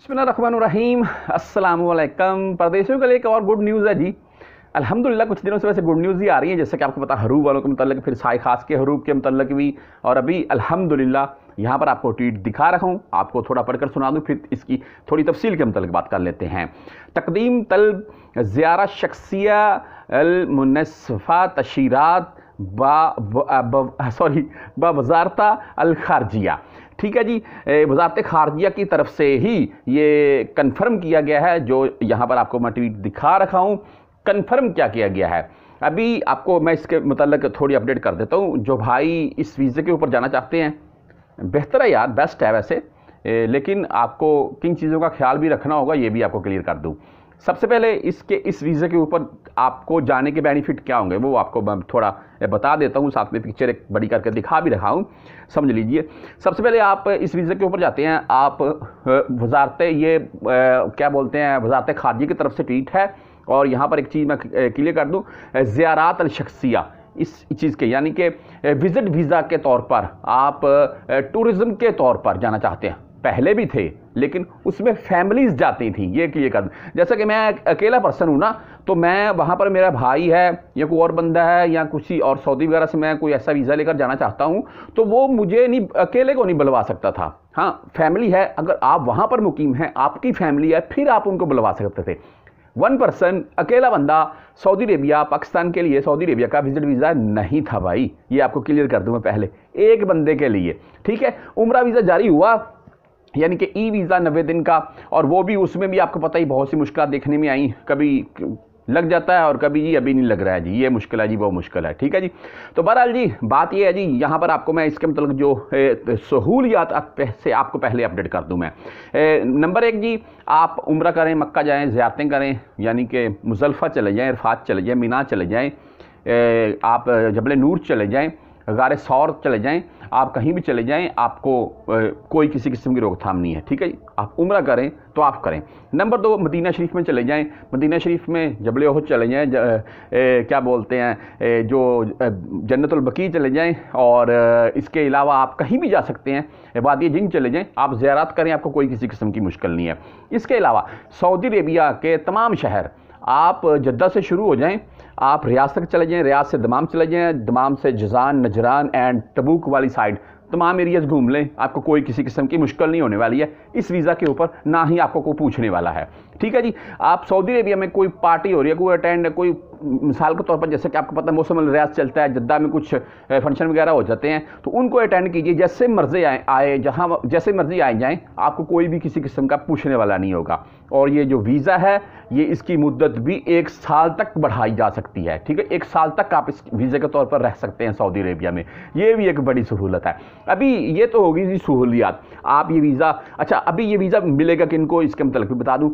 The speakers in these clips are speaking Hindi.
बसमीम असल परदेशों के लिए एक और गुड न्यूज़ है जी अल्हम्दुलिल्लाह कुछ दिनों से वैसे गुड न्यूज़ ही आ रही है जैसे कि आपको पता हरूब वालों के मतलब फिर साई खास के हरूब के मतलब भी और अभी अल्हम्दुलिल्लाह यहाँ पर आपको ट्वीट दिखा रहा हूँ आपको थोड़ा पढ़कर सुना दूँ फिर इसकी थोड़ी तफसील के मतलब बात कर लेते हैं तकदीम तलब ज़्यारा शख्सिया अलमुनसफ़ा तशीरात बा, बा, बा सॉरी बाजारता अलखारजिया ठीक है जी वजारत खारजिया की तरफ से ही ये कन्फर्म किया गया है जो यहाँ पर आपको मैं ट्वीट दिखा रखा हूँ कन्फर्म क्या किया गया है अभी आपको मैं इसके मतलब थोड़ी अपडेट कर देता हूँ जो भाई इस वीज़े के ऊपर जाना चाहते हैं बेहतर है यार बेस्ट है वैसे लेकिन आपको किन चीज़ों का ख्याल भी रखना होगा ये भी आपको क्लियर कर दूँ सबसे पहले इसके इस वीज़ा के ऊपर आपको जाने के बेनिफिट क्या होंगे वो आपको मैं थोड़ा बता देता हूँ साथ में पिक्चर एक बड़ी करके दिखा भी रखा हूँ समझ लीजिए सबसे पहले आप इस वीज़े के ऊपर जाते हैं आप वजारत ये क्या बोलते हैं वजारत खारजी की तरफ से ट्वीट है और यहाँ पर एक चीज़ मैं क्लियर कर दूँ ज़्यारात अलशख्सिया इस चीज़ के यानी कि विज़िट वीज़ा के तौर पर आप टूरिज़म के तौर पर जाना चाहते हैं पहले भी थे लेकिन उसमें फैमिलीज जाती थी ये क्लियर कर जैसा कि मैं अकेला पर्सन हूँ ना तो मैं वहाँ पर मेरा भाई है या कोई और बंदा है या कुछ और सऊदी वगैरह से मैं कोई ऐसा वीज़ा लेकर जाना चाहता हूँ तो वो मुझे नहीं अकेले को नहीं बुलवा सकता था हाँ फैमिली है अगर आप वहाँ पर मुकीम हैं आपकी फैमिली है फिर आप उनको बुलवा सकते थे वन पर्सन अकेला बंदा सऊदी अरेबिया पाकिस्तान के लिए सऊदी अरेबिया का विजिट वीज़ा नहीं था भाई ये आपको क्लियर कर दूँ मैं पहले एक बंदे के लिए ठीक है उम्र वीज़ा जारी हुआ यानी कि ई वीज़ा नब्बे दिन का और वो भी उसमें भी आपको पता ही बहुत सी मुश्किल देखने में आई कभी लग जाता है और कभी जी अभी नहीं लग रहा है जी ये मुश्किल है जी वो मुश्किल है ठीक है जी तो बहरहाल जी बात ये है जी यहाँ पर आपको मैं इसके मतलब जो सहूलियात से आपको पहले अपडेट कर दूँ मैं नंबर एक जी आप उम्र करें मक्का जाएँ ज्यारतें करें यानी कि मुजल्फ़ा चले जाएँ इरफात चले जाएँ मीना चले जाएँ आप जबल नूर चले जाएँ गारे सौर चले जाएं आप कहीं भी चले जाएं आपको कोई किसी किस्म की रोकथाम नहीं है ठीक है आप उम्र करें तो आप करें नंबर दो मदीना शरीफ में चले जाएं मदीना शरीफ में जबले ओहद चले जाएं ज, ए, क्या बोलते हैं ए, जो जन्नतलबकी चले जाएं और इसके अलावा आप कहीं भी जा सकते हैं वाद जिंग चले जाएं आप ज़्यारत करें आपको कोई किसी किस्म की मुश्किल नहीं है इसके अलावा सऊदी अरेबिया के तमाम शहर आप जद्दा से शुरू हो जाएं आप रियाज तक चले जाएं रियाज से दमाम चले जाएं दमाम से जजान नजरान एंड तबूक वाली साइड तमाम एरियाज घूम लें आपको कोई किसी किस्म की मुश्किल नहीं होने वाली है इस वीज़ा के ऊपर ना ही आपको कोई पूछने वाला है ठीक है जी आप सऊदी अरेबिया में कोई पार्टी हो रही है कोई अटेंड है कोई मिसाल के तौर पर जैसे कि आपको पता है मौसम रियाज चलता है जद्दा में कुछ फंक्शन वगैरह हो जाते हैं तो उनको अटेंड कीजिए जैसे मर्जी आए आए जहाँ जैसे मर्जी आए जाएँ आपको कोई भी किसी किस्म का पूछने वाला नहीं होगा और ये जो वीज़ा है ये इसकी मुद्दत भी एक साल तक बढ़ाई जा सकती है ठीक है एक साल तक आप इस वीज़े के तौर पर रह सकते हैं सऊदी अरेबिया में ये भी एक बड़ी सहूलत है अभी ये तो होगी जी सहूलियात आप ये वीज़ा अच्छा अभी ये वीज़ा मिलेगा किनको इसके मतलब भी बता दूँ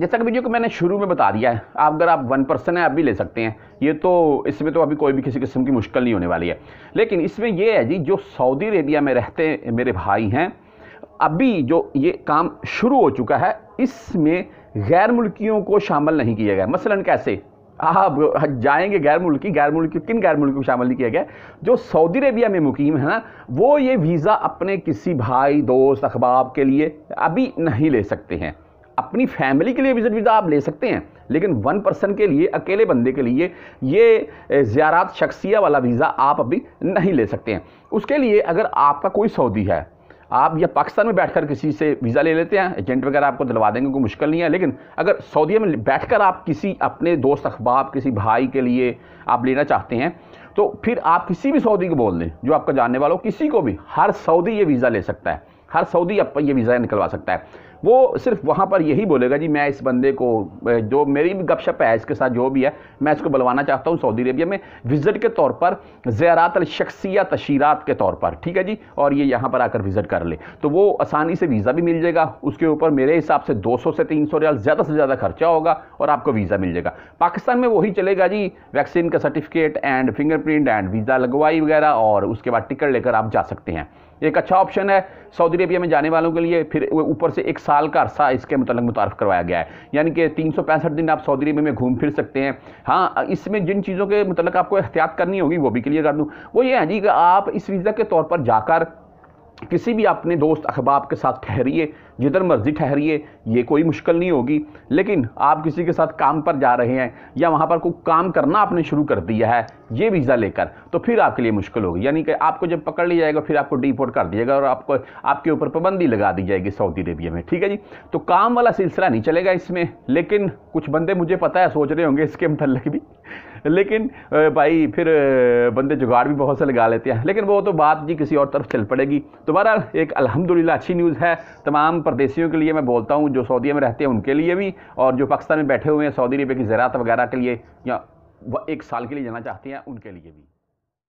जैसा कि वीडियो को मैंने शुरू में बता दिया है आप अगर आप वन पर्सन है आप भी ले सकते हैं ये तो इसमें तो अभी कोई भी किसी किस्म की मुश्किल नहीं होने वाली है लेकिन इसमें ये है जी जो सऊदी अरेबिया में रहते मेरे भाई हैं अभी जो ये काम शुरू हो चुका है इसमें गैर मुल्कियों को शामिल नहीं किया गया मसलन कैसे आप जाएंगे गैर मुल्की गैर मुल्की किन गैर मुल्की को शामिल नहीं किया गया जो सऊदी अरेबिया में मुकीम है ना वो ये वीज़ा अपने किसी भाई दोस्त अखबाब के लिए अभी नहीं ले सकते हैं अपनी फैमिली के लिए विजिट वीज़ा आप ले सकते हैं लेकिन वन पर्सन के लिए अकेले बंदे के लिए ये ज़्यारत शख्सिया वाला वीज़ा आप अभी नहीं ले सकते हैं उसके लिए अगर आपका कोई सऊदी है आप या पाकिस्तान में बैठकर किसी से वीज़ा ले लेते हैं एजेंट वगैरह आपको दिलवा देंगे कोई मुश्किल नहीं है लेकिन अगर सऊदी में बैठकर आप किसी अपने दोस्त अखबाब किसी भाई के लिए आप लेना चाहते हैं तो फिर आप किसी भी सऊदी को बोल दें जो आपका जानने वाला हो किसी को भी हर सऊदी ये वीज़ा ले सकता है हर सऊदी आप ये वीज़ा निकलवा सकता है वो सिर्फ वहाँ पर यही बोलेगा जी मैं इस बंदे को जो मेरी भी गपशप है इसके साथ जो भी है मैं इसको बुलवाना चाहता हूँ सऊदी अरेबिया में विज़िट के तौर पर ज़्यारात शख्सिया तशीरात के तौर पर ठीक है जी और ये यहाँ पर आकर विज़िट कर ले तो वो आसानी से वीज़ा भी मिल जाएगा उसके ऊपर मेरे हिसाब से सौ से तीन सौ रियाल ज़्यादा से ज़्यादा खर्चा होगा और आपको वीज़ा मिल जाएगा पाकिस्तान में वही चलेगा जी वैक्सीन का certificate and fingerprint and visa लगवाई वगैरह और उसके बाद टिकट लेकर आप जा सकते हैं एक अच्छा ऑप्शन है सऊदी अरेबिया में जाने वालों के लिए फिर ऊपर से एक साल का अरसा इसके मतलब मुतारफ करवाया गया है यानी कि तीन सौ पैंसठ दिन आप सऊदी अरेबिया में घूम फिर सकते हैं हाँ इसमें जिन चीज़ों के मतलब आपको एहतियात करनी होगी वो भी क्लियर कर दूँ वो ये है जी कि आप इस वीज़ा के तौर पर जाकर किसी भी अपने दोस्त अखबाब के साथ ठहरिए जिधर मर्जी ठहरिए ये कोई मुश्किल नहीं होगी लेकिन आप किसी के साथ काम पर जा रहे हैं या वहाँ पर कोई काम करना आपने शुरू कर दिया है ये वीज़ा लेकर तो फिर आपके लिए मुश्किल होगी यानी कि आपको जब पकड़ लिया जाएगा फिर आपको डिपोर्ट कर दिया जाएगा और आपको आपके ऊपर पाबंदी लगा दी जाएगी सऊदी अरेबिया में ठीक है जी तो काम वाला सिलसिला नहीं चलेगा इसमें लेकिन कुछ बंदे मुझे पता है सोच रहे होंगे इसके मतलब भी लेकिन भाई फिर बंदे जुगाड़ भी बहुत से लगा लेते हैं लेकिन वो तो बात जी किसी और तरफ चल पड़ेगी तो एक अलहमदिल्ला अच्छी न्यूज़ है तमाम परदेशियों के लिए मैं बोलता हूँ जो सऊदिया में रहते हैं उनके लिए भी और जो पाकिस्तान में बैठे हुए हैं सऊदी अरबे की ज़रात वगैरह के लिए या एक साल के लिए जाना चाहते हैं उनके लिए भी